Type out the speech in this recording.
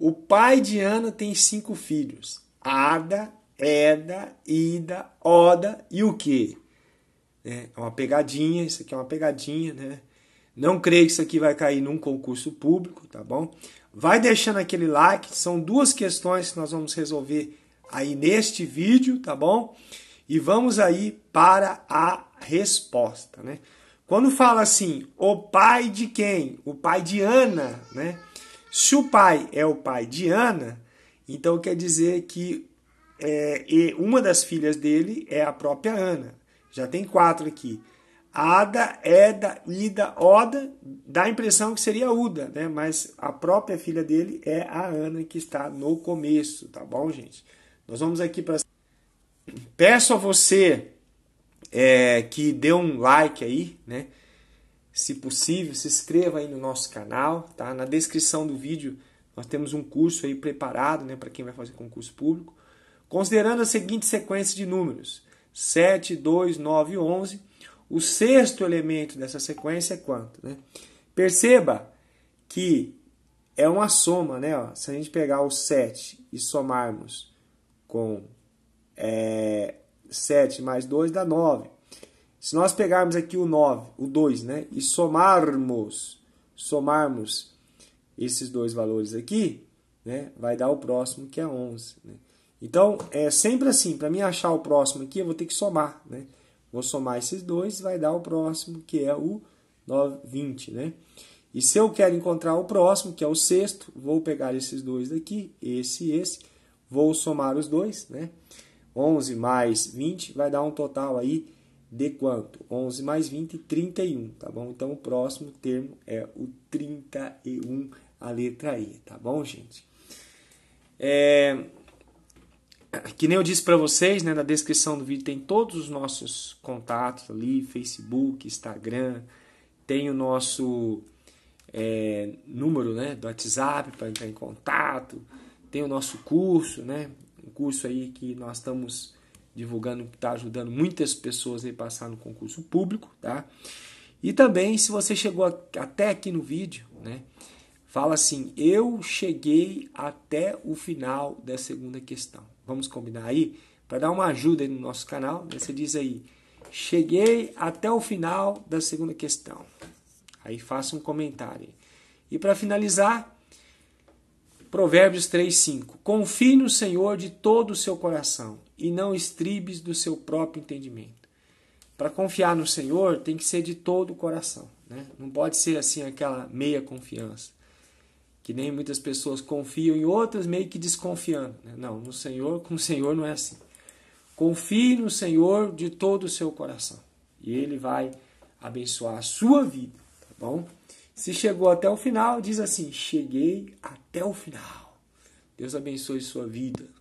O pai de Ana tem cinco filhos: Ada, Eda, Ida, Oda e o que? Né, é uma pegadinha, isso aqui é uma pegadinha, né? Não creio que isso aqui vai cair num concurso público, tá bom? Vai deixando aquele like, são duas questões que nós vamos resolver aí neste vídeo, tá bom? E vamos aí para a resposta, né? Quando fala assim, o pai de quem? O pai de Ana, né? Se o pai é o pai de Ana, então quer dizer que é, uma das filhas dele é a própria Ana. Já tem quatro aqui. Ada, Eda, Ida, Oda, dá a impressão que seria Uda, né? Mas a própria filha dele é a Ana que está no começo, tá bom, gente? Nós vamos aqui para. Peço a você é, que dê um like aí, né? Se possível, se inscreva aí no nosso canal, tá? Na descrição do vídeo nós temos um curso aí preparado, né, para quem vai fazer concurso público, considerando a seguinte sequência de números: 7, 2, 9 e 11. O sexto elemento dessa sequência é quanto, né? Perceba que é uma soma, né? Ó, se a gente pegar o 7 e somarmos com é, 7 mais 2 dá 9. Se nós pegarmos aqui o 9, o 2, né, e somarmos, somarmos esses dois valores aqui, né, vai dar o próximo que é 11. Né? Então, é sempre assim, para mim achar o próximo aqui, eu vou ter que somar, né? Vou somar esses dois, vai dar o próximo, que é o 9, 20, né? E se eu quero encontrar o próximo, que é o sexto, vou pegar esses dois daqui, esse e esse, vou somar os dois, né? 11 mais 20 vai dar um total aí de quanto? 11 mais 20, 31, tá bom? Então, o próximo termo é o 31, a letra E, tá bom, gente? É... Que nem eu disse para vocês, né, na descrição do vídeo tem todos os nossos contatos ali, Facebook, Instagram, tem o nosso é, número né, do WhatsApp para entrar em contato, tem o nosso curso, né, um curso aí que nós estamos divulgando que está ajudando muitas pessoas a passar no concurso público, tá? E também, se você chegou até aqui no vídeo, né? Fala assim: eu cheguei até o final da segunda questão. Vamos combinar aí? Para dar uma ajuda no nosso canal, né? você diz aí: cheguei até o final da segunda questão. Aí faça um comentário. E para finalizar, Provérbios 3:5. Confie no Senhor de todo o seu coração e não estribes do seu próprio entendimento. Para confiar no Senhor tem que ser de todo o coração, né? Não pode ser assim aquela meia confiança. Que nem muitas pessoas confiam em outras meio que desconfiando. Né? Não, no Senhor, com o Senhor não é assim. Confie no Senhor de todo o seu coração e ele vai abençoar a sua vida, tá bom? Se chegou até o final, diz assim: Cheguei até o final. Deus abençoe sua vida.